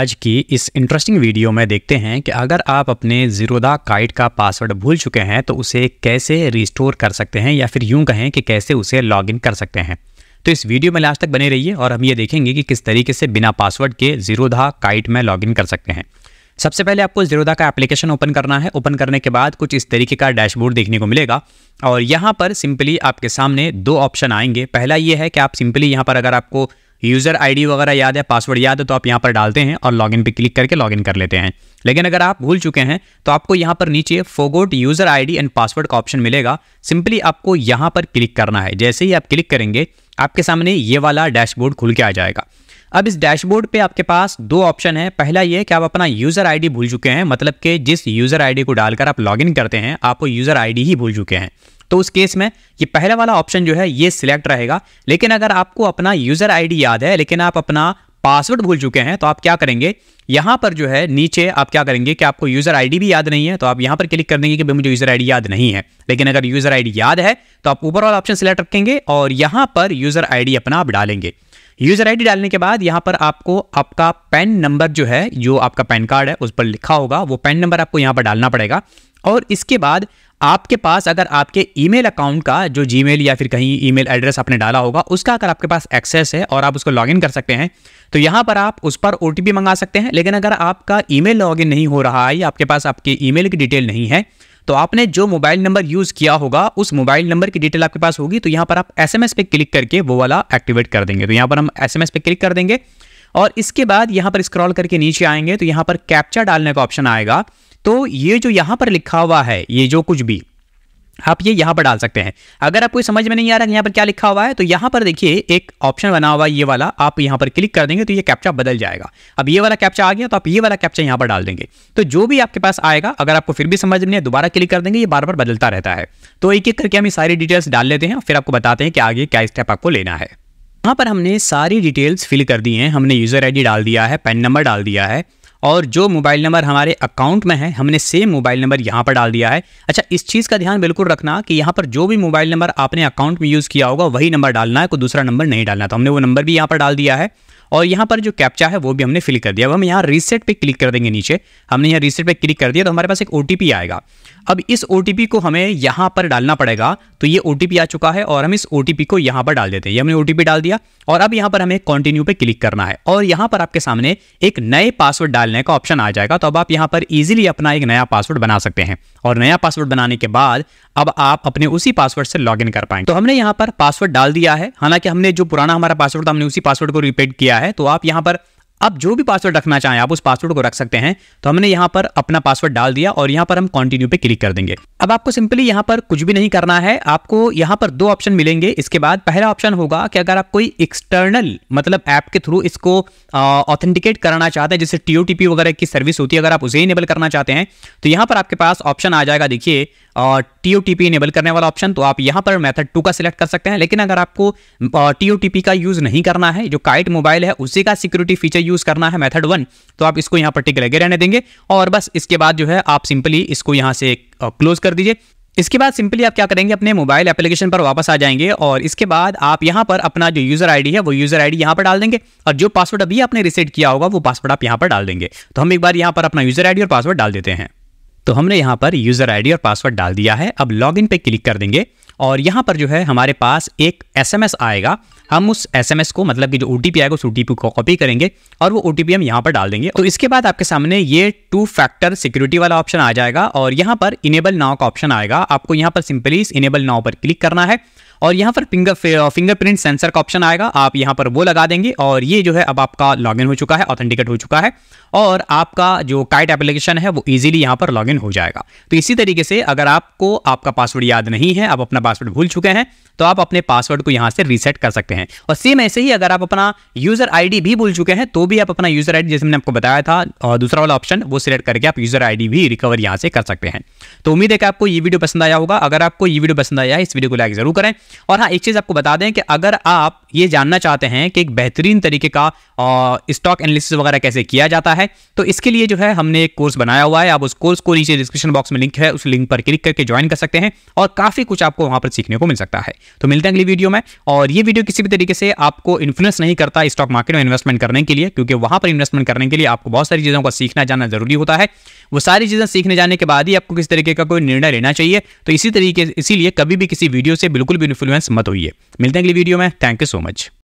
आज की इस इंटरेस्टिंग वीडियो में देखते हैं कि अगर आप अपने जीरोदा काइट का पासवर्ड भूल चुके हैं तो उसे कैसे रिस्टोर कर सकते हैं या फिर यूं कहें कि कैसे उसे लॉगिन कर सकते हैं तो इस वीडियो में लास्ट तक बने रहिए और हम ये देखेंगे कि किस तरीके से बिना पासवर्ड के जीरोधा काइट में लॉगिन कर सकते हैं सबसे पहले आपको जीरोधा का एप्लीकेशन ओपन करना है ओपन करने के बाद कुछ इस तरीके का डैशबोर्ड देखने को मिलेगा और यहाँ पर सिंपली आपके सामने दो ऑप्शन आएंगे पहला ये है कि आप सिंपली यहाँ पर अगर आपको यूज़र आईडी वगैरह याद है पासवर्ड याद है तो आप यहाँ पर डालते हैं और लॉगिन पे क्लिक करके लॉगिन कर लेते हैं लेकिन अगर आप भूल चुके हैं तो आपको यहाँ पर नीचे forgot user ID and password का ऑप्शन मिलेगा सिंपली आपको यहाँ पर क्लिक करना है जैसे ही आप क्लिक करेंगे आपके सामने ये वाला डैशबोर्ड खुल के आ जाएगा अब इस डैशबोर्ड पे आपके पास दो ऑप्शन है पहला ये कि आप अपना यूज़र आईडी भूल चुके हैं मतलब कि जिस यूज़र आईडी को डालकर आप लॉगिन करते हैं आप वो यूज़र आईडी ही भूल चुके हैं तो उस केस में ये पहला वाला ऑप्शन जो है ये सिलेक्ट रहेगा लेकिन अगर आपको अपना यूज़र आईडी याद है लेकिन आप अपना पासवर्ड भूल चुके हैं तो आप क्या करेंगे यहां पर जो है नीचे आप क्या करेंगे कि आपको यूज़र आईडी भी याद नहीं है तो आप यहां पर क्लिक कर देंगे कि भाई मुझे यूज़र आईडी याद नहीं है लेकिन अगर यूज़र आईडी याद है तो आप ऊपर वाला ऑप्शन सिलेक्ट रखेंगे और यहां पर यूज़र आईडी अपना आप डालेंगे यूज़र आईडी डालने के बाद यहां पर आपको आपका पैन नंबर जो है जो आपका पैन कार्ड है उस पर लिखा होगा वो पैन नंबर आपको यहां पर डालना पड़ेगा और इसके बाद आपके पास अगर आपके ईमेल अकाउंट का जो जीमेल या फिर कहीं ईमेल एड्रेस आपने डाला होगा उसका अगर आपके पास एक्सेस है और आप उसको लॉगिन कर सकते हैं तो यहाँ पर आप उस पर ओ मंगा सकते हैं लेकिन अगर आपका ईमेल लॉगिन नहीं हो रहा है या आपके पास आपके ईमेल की डिटेल नहीं है तो आपने जो मोबाइल नंबर यूज़ किया होगा उस मोबाइल नंबर की डिटेल आपके पास होगी तो यहाँ पर आप एस पे क्लिक करके वो वाला एक्टिवेट कर देंगे तो यहाँ पर हम एस पे क्लिक कर देंगे और इसके बाद यहाँ पर स्क्रॉल करके नीचे आएंगे तो यहाँ पर कैप्चा डालने का ऑप्शन आएगा तो ये जो यहां पर लिखा हुआ है ये जो कुछ भी आप ये यहां पर डाल सकते हैं अगर आपको समझ में नहीं आ रहा है यहां पर क्या लिखा हुआ है तो यहां पर देखिए एक ऑप्शन बना हुआ है ये वाला आप यहाँ पर क्लिक कर देंगे तो ये कैप्चा बदल जाएगा अब ये वाला कैप्चा आ गया तो आप ये वाला कैप्चा यहाँ पर डाल देंगे तो जो भी आपके पास आएगा अगर आपको फिर भी समझ नहीं है दोबारा क्लिक कर देंगे ये बार बार बदलता रहता है तो एक एक करके हम सारी डिटेल्स डाल लेते हैं फिर आपको बताते हैं कि आगे क्या स्टेप आपको लेना है यहाँ पर हमने सारी डिटेल्स फिल कर दी हैं हमने यूज़र आईडी डाल दिया है पेन नंबर डाल दिया है और जो मोबाइल नंबर हमारे अकाउंट में है हमने सेम मोबाइल नंबर यहाँ पर डाल दिया है अच्छा इस चीज़ का ध्यान बिल्कुल रखना कि यहाँ पर जो भी मोबाइल नंबर आपने अकाउंट में यूज़ किया होगा वही नंबर डालना है कोई दूसरा नंबर नहीं डालना तो हमने वो नंबर भी यहाँ पर डाल दिया है और यहाँ पर जो कैप्चा है वो भी हमने फिल कर दिया अब हम यहाँ रीसेट पे क्लिक कर देंगे नीचे हमने यहाँ रीसेट पे क्लिक कर दिया तो हमारे पास एक ओ आएगा अब इस ओ को हमें यहाँ पर डालना पड़ेगा तो ये ओ आ चुका है और हम इस ओ को यहाँ पर डाल देते हैं ये हमने ओ डाल दिया और अब यहाँ पर हमें कंटिन्यू पे क्लिक करना है और यहाँ पर आपके सामने एक नए पासवर्ड डालने का ऑप्शन आ जाएगा तो अब आप यहाँ पर ईजिली अपना एक नया पासवर्ड बना सकते हैं और नया पासवर्ड बनाने के बाद अब आप अपने उसी पासवर्ड से लॉग कर पाएंगे तो हमने यहाँ पर पासवर्ड डाल दिया है हालांकि हमने जो पुराना हमारा पासवर्ड था हमने उसी पासवर्ड को रिपीट किया है तो आप यहाँ पर आप जो भी पासवर्ड रखना चाहें आप उस पासवर्ड को रख सकते हैं तो हमने यहां पर अपना पासवर्ड डाल दिया और यहां पर हम कंटिन्यू पे क्लिक कर देंगे अब आपको सिंपली यहाँ पर कुछ भी नहीं करना है आपको यहाँ पर दो ऑप्शन मिलेंगे इसके बाद पहला ऑप्शन होगा कि अगर आप कोई एक्सटर्नल मतलब ऐप के थ्रू इसको ऑथेंटिकेट करना चाहते हैं जैसे टी ओ वगैरह की सर्विस होती है अगर आप उसे इनेबल करना चाहते हैं तो यहाँ पर आपके पास ऑप्शन आ जाएगा देखिए और टी ओ इनेबल करने वाला ऑप्शन तो आप यहाँ पर मेथड टू का सिलेक्ट कर सकते हैं लेकिन अगर आपको टी ओ का यूज़ नहीं करना है जो काइट मोबाइल है उसी का सिक्योरिटी फीचर यूज़ करना है मेथड वन तो आप इसको यहाँ पर टिक लगे रहने देंगे और बस इसके बाद जो है आप सिंपली इसको यहाँ से क्लोज कर कर दीजिए इसके बाद सिंपली आप क्या करेंगे अपने मोबाइल एप्लीकेशन पर वापस आ जाएंगे और इसके बाद आप यहां पर अपना जो यूज़र आईडी है वो यूज़र आईडी यहाँ पर डाल देंगे और जो पासवर्ड अभी आपने रिसेट किया होगा वो पासवर्ड आप यहाँ पर डाल देंगे तो हम एक बार यहाँ पर अपना यूज़र आईडी और पासवर्ड डाल देते हैं तो हमने यहाँ पर यूज़र आईडी और पासवर्ड डाल दिया है अब लॉग पे क्लिक कर देंगे और यहाँ पर जो है हमारे पास एक एस आएगा हम उस एस को मतलब कि जो ओ आएगा उस ओ को कॉपी करेंगे और वो ओ हम यहाँ पर डाल देंगे तो इसके बाद आपके सामने ये टू फैक्टर सिक्योरिटी वाला ऑप्शन आ जाएगा और यहाँ पर इनेबल नाव का ऑप्शन आएगा आपको यहाँ पर सिंपली इस इनेबल नाव पर क्लिक करना है और यहाँ पर फिंगर फिंगरप्रिंट सेंसर का ऑप्शन आएगा आप यहाँ पर वो लगा देंगे और ये जो है अब आपका लॉगिन हो चुका है ऑथेंटिकेट हो चुका है और आपका जो काइट एप्लीकेशन है वो ईजिली यहाँ पर लॉगिन हो जाएगा तो इसी तरीके से अगर आपको आपका पासवर्ड याद नहीं है आप अपना पासवर्ड भूल चुके हैं तो आप अपने पासवर्ड को यहाँ से रीसेट कर सकते हैं और सेम ऐसे ही अगर आप अपना यूज़र आईडी भी भूल चुके हैं तो भी आप अपना यूज़र आईडी जैसे मैंने आपको बताया था और दूसरा वाला ऑप्शन वो सिलेक्ट करके आप यूज़र आईडी भी रिकवर यहाँ से कर सकते हैं तो उम्मीद है कि आपको ये वीडियो पसंद आया होगा अगर आपको ये वीडियो पसंद आया है इस वीडियो को लाइक जरूर करें और हाँ एक चीज़ आपको बता दें कि अगर आप ये जानना चाहते हैं कि एक बेहतरीन तरीके का स्टॉक एनालिसिस वगैरह कैसे किया जाता है तो इसके लिए जो है हमने एक कोर्स बनाया हुआ है आप उस कोर्स को नीचे डिस्क्रिप्शन बॉक्स में लिंक है उस लिंक पर क्लिक करके ज्वाइन कर सकते हैं और काफ़ी कुछ आपको वहाँ पर सीखने को मिल सकता है तो मिलते हैं अगली वीडियो में और ये वीडियो किसी भी तरीके से आपको इन्फ्लुएंस नहीं करता स्टॉक मार्केट में इन्वेस्टमेंट करने के लिए क्योंकि वहाँ पर इन्वेस्टमेंट करने के लिए आपको बहुत सारी चीज़ों का सीखना जाना जरूरी होता है वो सारी चीज़ें सीखने जाने के बाद ही आपको किस तरीके का कोई निर्णय लेना चाहिए तो इसी तरीके इसीलिए कभी भी किसी वीडियो से बिल्कुल भी इन्फ्लुएंस मत होइए मिलते हैं अगली वीडियो में थैंक यू सो मच